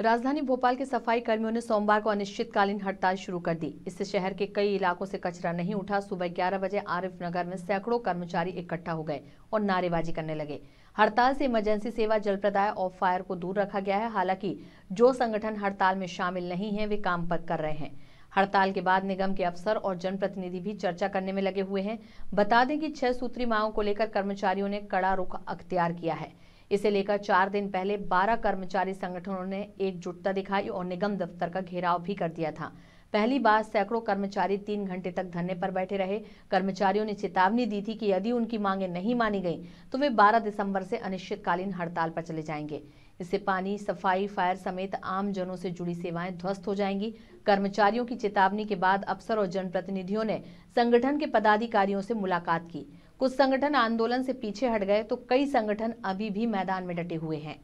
राजधानी भोपाल के सफाई कर्मियों ने सोमवार को अनिश्चितकालीन हड़ताल शुरू कर दी इससे शहर के कई इलाकों से कचरा नहीं उठा सुबह 11 बजे आरिफ नगर में सैकड़ों कर्मचारी इकट्ठा हो गए और नारेबाजी करने लगे हड़ताल से इमरजेंसी सेवा जल प्रदाय और फायर को दूर रखा गया है हालांकि जो संगठन हड़ताल में शामिल नहीं है वे काम पर कर रहे हैं हड़ताल के बाद निगम के अफसर और जनप्रतिनिधि भी चर्चा करने में लगे हुए हैं बता दें कि छह सूत्री मांगों को लेकर कर्मचारियों ने कड़ा रुख अख्तियार किया है इसे लेकर चार दिन पहले 12 कर्मचारी संगठनों ने एकजुटता दिखाई और निगम दफ्तर का घेराव भी कर दिया था पहली बार सैकड़ों कर्मचारी तीन घंटे तक धरने पर बैठे रहे कर्मचारियों ने चेतावनी दी थी कि यदि उनकी मांगे नहीं मानी गई तो वे 12 दिसंबर से अनिश्चितकालीन हड़ताल पर चले जाएंगे इससे पानी सफाई फायर समेत आम जनों से जुड़ी सेवाएं ध्वस्त हो जाएंगी कर्मचारियों की चेतावनी के बाद अफसर और जनप्रतिनिधियों ने संगठन के पदाधिकारियों से मुलाकात की कुछ संगठन आंदोलन से पीछे हट गए तो कई संगठन अभी भी मैदान में डटे हुए हैं